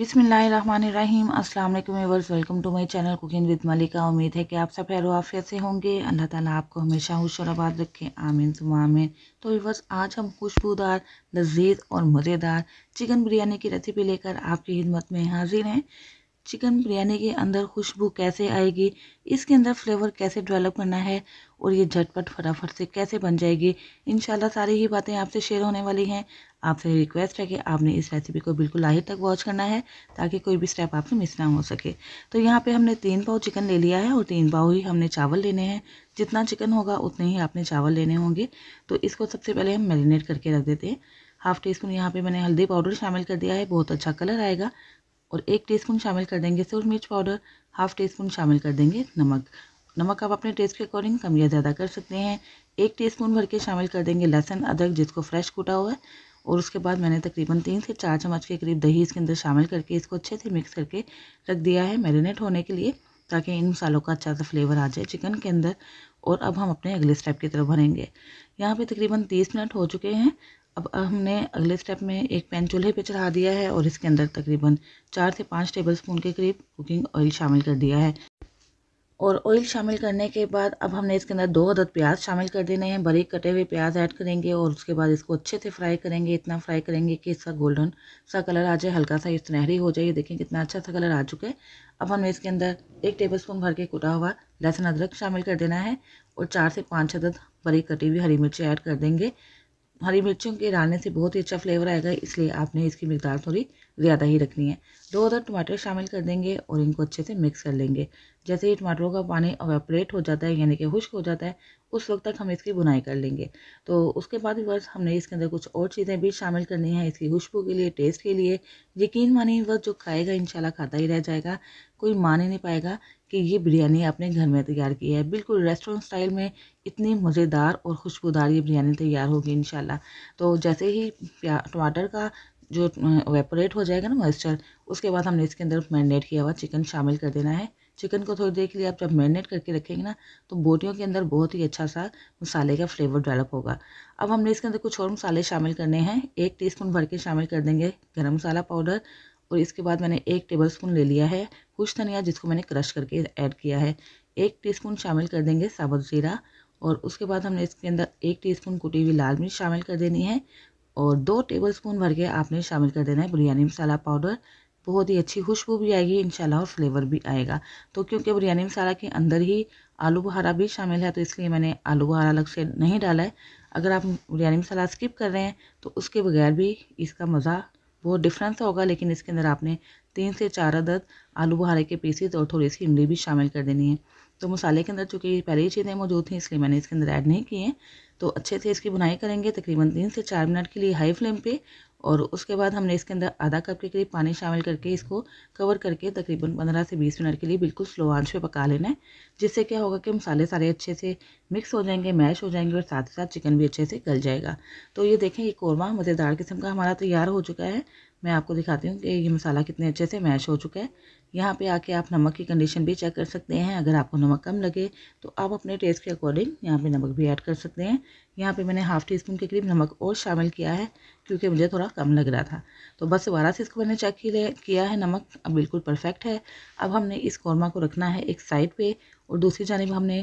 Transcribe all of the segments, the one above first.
बिसमीम अस्सलाम वालेकुम एवर्स welcome to my channel cooking with Malika उम्मीद है कि आप सब खैरवाफियत से होंगे अल्लाह ताला आपको हमेशा हुशराबाद रखें आमीन सुमामीन तो वीवर्स आज हम खुशबूदार लजीज और मज़ेदार चिकन बिरयानी की रेसिपी लेकर आपकी खिदमत में हाजिर हैं चिकन बिरयानी के अंदर खुशबू कैसे आएगी इसके अंदर फ्लेवर कैसे डेवलप करना है और ये झटपट फटाफट से कैसे बन जाएगी इन सारी ही बातें आपसे शेयर होने वाली हैं आपसे रिक्वेस्ट है कि आपने इस रेसिपी को बिल्कुल लाही तक वॉच करना है ताकि कोई भी स्टेप आपसे मिस ना हो सके तो यहाँ पे हमने तीन पाव चिकन ले लिया है और तीन पाव ही हमने चावल लेने हैं जितना चिकन होगा उतने ही आपने चावल लेने होंगे तो इसको सबसे पहले हम मैरिनेट करके रख देते हैं हाफ टी स्पून यहाँ पे मैंने हल्दी पाउडर शामिल कर दिया है बहुत अच्छा कलर आएगा और एक टीस्पून शामिल कर देंगे सूर्य मिर्च पाउडर हाफ़ टी स्पून शामिल कर देंगे नमक नमक आप अपने टेस्ट के अकॉर्डिंग कम या ज़्यादा कर सकते हैं एक टीस्पून भर के शामिल कर देंगे लहसुन अदरक जिसको फ्रेश कूटा हुआ है और उसके बाद मैंने तकरीबन तीन से चार चम्मच के करीब दही इसके अंदर शामिल करके इसको अच्छे से मिक्स करके रख दिया है मैरिनेट होने के लिए ताकि इन मसालों का अच्छा सा फ्लेवर आ जाए चिकन के अंदर और अब हम अपने अगले स्टेप की तरफ भरेंगे यहाँ पे तकरीबन तीस मिनट हो चुके हैं अब हमने अगले स्टेप में एक पैन चूल्हे पे चढ़ा दिया है और इसके अंदर तकरीबन चार से पाँच टेबल स्पून के करीब कुकिंग ऑयल शामिल कर दिया है और ऑयल शामिल करने के बाद अब हमने इसके अंदर दो अदद प्याज शामिल कर देने हैं बारीक कटे हुए प्याज ऐड करेंगे और उसके बाद इसको अच्छे से फ्राई करेंगे इतना फ्राई करेंगे कि इसका गोल्डन सा कलर आ जाए हल्का सा सुनहरी हो जाए देखें कितना अच्छा सा कलर आ चुका है अब हमें इसके अंदर एक टेबल स्पून भर के कुटा हुआ लहसुन अदरक शामिल कर देना है और चार से पाँच अदद बारीक कटी हुई हरी मिर्ची ऐड कर देंगे हरी मिर्चों के डालने से बहुत ही अच्छा फ्लेवर आएगा इसलिए आपने इसकी मकदार थोड़ी ज़्यादा ही रखनी है दो अदर टमाटर शामिल कर देंगे और इनको अच्छे से मिक्स कर लेंगे जैसे ही टमाटरों का पानी अवेपरेट हो जाता है यानी कि खुश्क हो जाता है उस वक्त तक हम इसकी बुनाई कर लेंगे तो उसके बाद वर्ष हमने इसके अंदर कुछ और चीज़ें भी शामिल करनी है इसकी खुशबू के लिए टेस्ट के लिए यकीन मानिए वह जो खाएगा इन खाता ही रह जाएगा कोई मान ही नहीं पाएगा कि ये बिरयानी आपने घर में तैयार की है बिल्कुल रेस्टोरेंट स्टाइल में इतनी मज़ेदार और खुशबूदार ये बिरयानी तैयार होगी इन तो जैसे ही टमाटर का जो वेपोरेट हो जाएगा ना मॉइस्चर उसके बाद हमने इसके अंदर मैरिनेट किया हुआ चिकन शामिल कर देना है चिकन को थोड़ी देर के लिए आप जब मैरिनेट करके रखेंगे ना तो बोटियों के अंदर बहुत ही अच्छा सा मसाले का फ्लेवर डेवलप होगा अब हमने इसके अंदर कुछ और मसाले शामिल करने हैं एक टीस्पून भर के शामिल कर देंगे गरम मसाला पाउडर और इसके बाद मैंने एक टेबल स्पून ले लिया है कुछ धनिया जिसको मैंने क्रश करके ऐड किया है एक टी शामिल कर देंगे साबुत ज़ीरा और उसके बाद हमने इसके अंदर एक टीस्पून कुटी हुई लाल मिर्च शामिल कर देनी है और दो टेबल स्पून भर के आपने शामिल कर देना है बिरयानी मसाला पाउडर बहुत ही अच्छी खुशबू भी आएगी इंशाल्लाह और फ्लेवर भी आएगा तो क्योंकि बिरयानी मसाला के अंदर ही आलू बहारा भी शामिल है तो इसलिए मैंने आलू बहारा अलग से नहीं डाला है अगर आप बिरयानी मसाला स्किप कर रहे हैं तो उसके बगैर भी इसका मज़ा बहुत तो डिफरेंस होगा लेकिन इसके अंदर आपने तीन से चार अदद आलू बुहारे के पीसेज और थोड़ी सी इमली भी शामिल कर देनी है तो मसाले के अंदर चूँकि पहले ही चीज़ें मौजूद थी इसलिए मैंने इसके अंदर ऐड नहीं किए तो अच्छे से इसकी बुनाई करेंगे तकरीबन तीन से चार मिनट के लिए हाई फ्लेम पे और उसके बाद हमने इसके अंदर आधा कप के करीब पानी शामिल करके इसको कवर करके तकरीबन पंद्रह से बीस मिनट के लिए बिल्कुल स्लो आंच पे पका लेना है जिससे क्या होगा कि मसाले सारे अच्छे से मिक्स हो जाएंगे मैश हो जाएंगे और साथ ही साथ चिकन भी अच्छे से गल जाएगा तो ये देखें ये कौरमा मज़ेदार किस्म का हमारा तैयार हो चुका है मैं आपको दिखाती हूँ कि ये मसाला कितने अच्छे से मैश हो चुका है यहाँ पे आके आप नमक की कंडीशन भी चेक कर सकते हैं अगर आपको नमक कम लगे तो आप अपने टेस्ट के अकॉर्डिंग यहाँ पे नमक भी ऐड कर सकते हैं यहाँ पे मैंने हाफ़ टी स्पून के करीब नमक और शामिल किया है क्योंकि मुझे थोड़ा कम लग रहा था तो बस दोबारा से इसको मैंने चेक किया है नमक अब बिल्कुल परफेक्ट है अब हमने इस कौरमा को रखना है एक साइड पर और दूसरी जानब हमने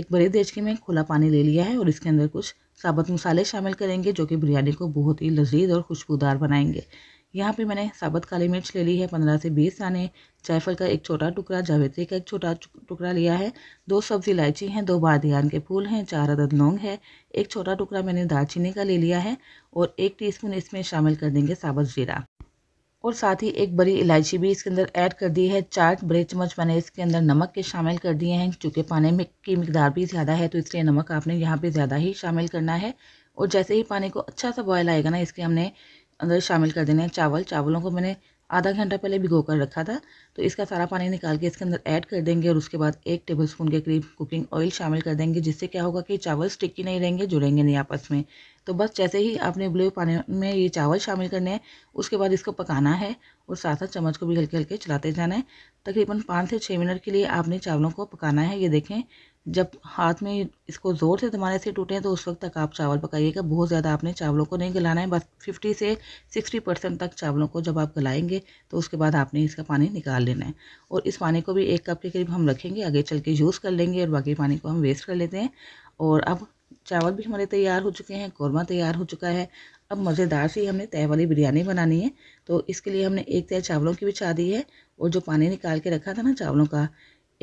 एक बड़े देश में खुला पानी ले लिया है और इसके अंदर कुछ साबुत मसाले शामिल करेंगे जो कि बिरयानी को बहुत ही लजीज और खुशबूदार बनाएंगे यहाँ पे मैंने साबुत काली मिर्च ले ली है पंद्रह से बीस आने जायफल का एक छोटा टुकड़ा जावेत्री का एक छोटा टुकड़ा लिया है दो सब्ज़ी इलायची हैं दो बादियान के फूल हैं चार अदद लौंग है एक छोटा टुकड़ा मैंने दालचीनी का ले लिया है और एक टीस्पून इसमें शामिल कर देंगे साबुत जीरा और साथ ही एक बड़ी इलायची भी इसके अंदर ऐड कर दी है चार बड़े चम्मच मैंने इसके अंदर नमक के शामिल कर दिए हैं चूँकि पानी में की मकदार भी ज़्यादा है तो इसलिए नमक आपने यहाँ पे ज़्यादा ही शामिल करना है और जैसे ही पानी को अच्छा सा बॉयल आएगा ना इसके हमने अंदर शामिल कर देना है चावल चावलों को मैंने आधा घंटा पहले भिगो कर रखा था तो इसका सारा पानी निकाल के इसके अंदर ऐड कर देंगे और उसके बाद एक टेबल स्पून के करीब कुकिंग ऑयल शामिल कर देंगे जिससे क्या होगा कि चावल स्टिकी नहीं रहेंगे जुड़ेंगे नहीं आपस में तो बस जैसे ही आपने उबले हुए पानी में ये चावल शामिल करने हैं उसके बाद इसको पकाना है और साथ साथ चम्मच को भी हल्के हल्के चलाते जाना है तकरीबन पाँच से छः मिनट के लिए आपने चावलों को पकाना है ये देखें जब हाथ में इसको ज़ोर से दबाने से टूटे तो उस वक्त तक आप चावल पकाइएगा बहुत ज़्यादा आपने चावलों को नहीं गलाना है बस फिफ्टी से सिक्सटी परसेंट तक चावलों को जब आप गलाएंगे तो उसके बाद आपने इसका पानी निकाल लेना है और इस पानी को भी एक कप के करीब हम रखेंगे आगे चल के यूज़ कर लेंगे और बाकी पानी को हम वेस्ट कर लेते हैं और अब चावल भी हमारे तैयार हो चुके हैं कौरमा तैयार हो चुका है अब मज़ेदार सी हमने तय वाली बिरयानी बनानी है तो इसके लिए हमने एक तय चावलों की भी बिछा दी है और जो पानी निकाल के रखा था ना चावलों का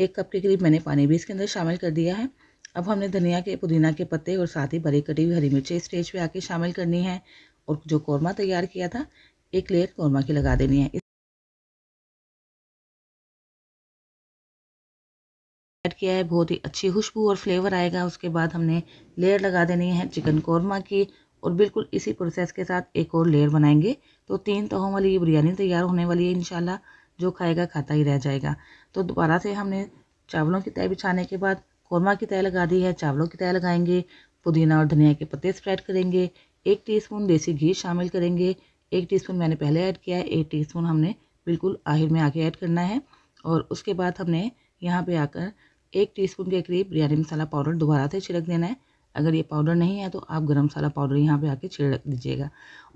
एक कप के करीब मैंने पानी भी इसके अंदर शामिल कर दिया है अब हमने धनिया के पुदीना के पत्ते और साथ ही भरी कटी हुई हरी मिर्ची स्टेज पे आके शामिल करनी है और जो कौरमा तैयार किया था एक लेयर कौरमा की लगा देनी है ऐड किया है बहुत ही अच्छी खुशबू और फ्लेवर आएगा उसके बाद हमने लेयर लगा देनी है चिकन कौरमा की और बिल्कुल इसी प्रोसेस के साथ एक और लेयर बनाएंगे तो तीन तहों वाली ये बिरयानी तैयार होने वाली है इनशाला जो खाएगा खाता ही रह जाएगा तो दोबारा से हमने चावलों की तय बिछाने के बाद कौरमा की तय लगा दी है चावलों की तय लगाएंगे पुदीना और धनिया के पत्ते स्प्रेड करेंगे एक टीस्पून देसी घी शामिल करेंगे एक टीस्पून मैंने पहले ऐड किया है एक टीस्पून हमने बिल्कुल आखिर में आके ऐड करना है और उसके बाद हमने यहाँ पे आकर एक टीस्पून के करीब बिरयानी मसाला पाउडर दोबारा से छिड़क देना है अगर ये पाउडर नहीं है तो आप गरम मसाला पाउडर यहाँ पे आके छिड़क दीजिएगा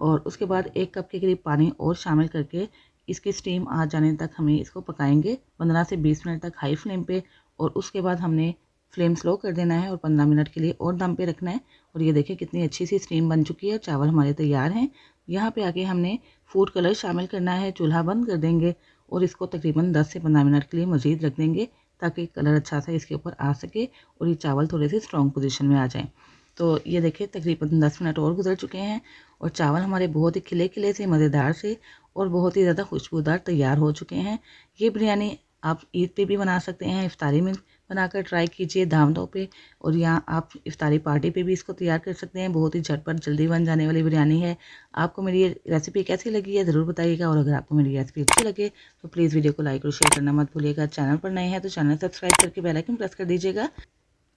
और उसके बाद एक कप के करीब पानी और शामिल करके इसकी स्टीम आ जाने तक हमें इसको पकाएंगे पंद्रह से बीस मिनट तक हाई फ्लेम पे और उसके बाद हमने फ्लेम स्लो कर देना है और पंद्रह मिनट के लिए और दम पे रखना है और ये देखें कितनी अच्छी सी स्टीम बन चुकी है और चावल हमारे तैयार हैं यहाँ पे आके हमने फूड कलर शामिल करना है चूल्हा बंद कर देंगे और इसको तकरीबन दस से पंद्रह मिनट के लिए मज़ीद रख देंगे ताकि कलर अच्छा सा इसके ऊपर आ सके और ये चावल थोड़े से स्ट्रॉन्ग पोजिशन में आ जाएँ तो ये देखिए तकरीबन दस मिनट और गुजर चुके हैं और चावल हमारे बहुत ही खिले खिले से मज़ेदार से और बहुत ही ज़्यादा खुशबूदार तैयार हो चुके हैं ये बिरयानी आप ईद पे भी बना सकते हैं इफ्तारी में बनाकर ट्राई कीजिए दामदों पे और यहाँ आप इफ्तारी पार्टी पे भी इसको तैयार कर सकते हैं बहुत ही झटपट जल्दी बन जाने वाली बिरयानी है आपको मेरी ये रेसिपी कैसी लगी है ज़रूर बताइएगा और अगर आपको मेरी रेसिपी अच्छी लगे तो प्लीज़ वीडियो को लाइक और शेयर करना मत भूलिएगा चैनल पर नए हैं तो चैनल सब्सक्राइब करके बेलाइकन प्रेस कर दीजिएगा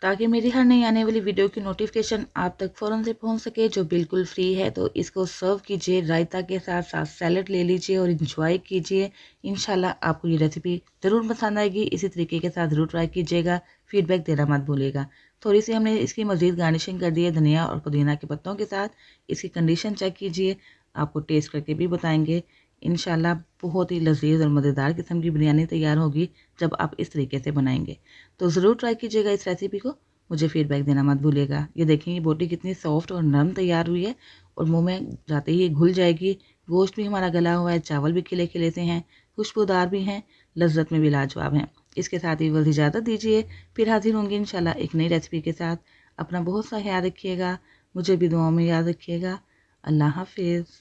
ताकि मेरी हर नई आने वाली वीडियो की नोटिफिकेशन आप तक फ़ौरन से पहुंच सके जो बिल्कुल फ्री है तो इसको सर्व कीजिए रायता के साथ साथ सैलड ले लीजिए और इंजॉय कीजिए इन आपको ये रेसिपी ज़रूर पसंद आएगी इसी तरीके के साथ ज़रूर ट्राई कीजिएगा फीडबैक देना मत भूलिएगा थोड़ी सी हमने इसकी मज़ीद गार्निशिंग कर दी है धनिया और पुदीना के पत्तों के साथ इसकी कंडीशन चेक कीजिए आपको टेस्ट करके भी बताएँगे इन बहुत ही लजीज और मज़ेदार किस्म की बिरयानी तैयार होगी जब आप इस तरीके से बनाएंगे तो ज़रूर ट्राई कीजिएगा इस रेसिपी को मुझे फीडबैक देना मत भूलिएगा ये देखें ये बोटी कितनी सॉफ्ट और नरम तैयार हुई है और मुंह में जाते ही घुल जाएगी गोश्त भी हमारा गला हुआ है चावल भी खिले खिले से हैं खुशबूदार भी हैं लज्जत में भी लाजवाब हैं इसके साथ ही बस इजाज़त दीजिए फिर हाजिर होंगे इन एक नई रेसिपी के साथ अपना बहुत सा ख्याल रखिएगा मुझे भी दुआओं में याद रखिएगा अल्लाह हाफिज़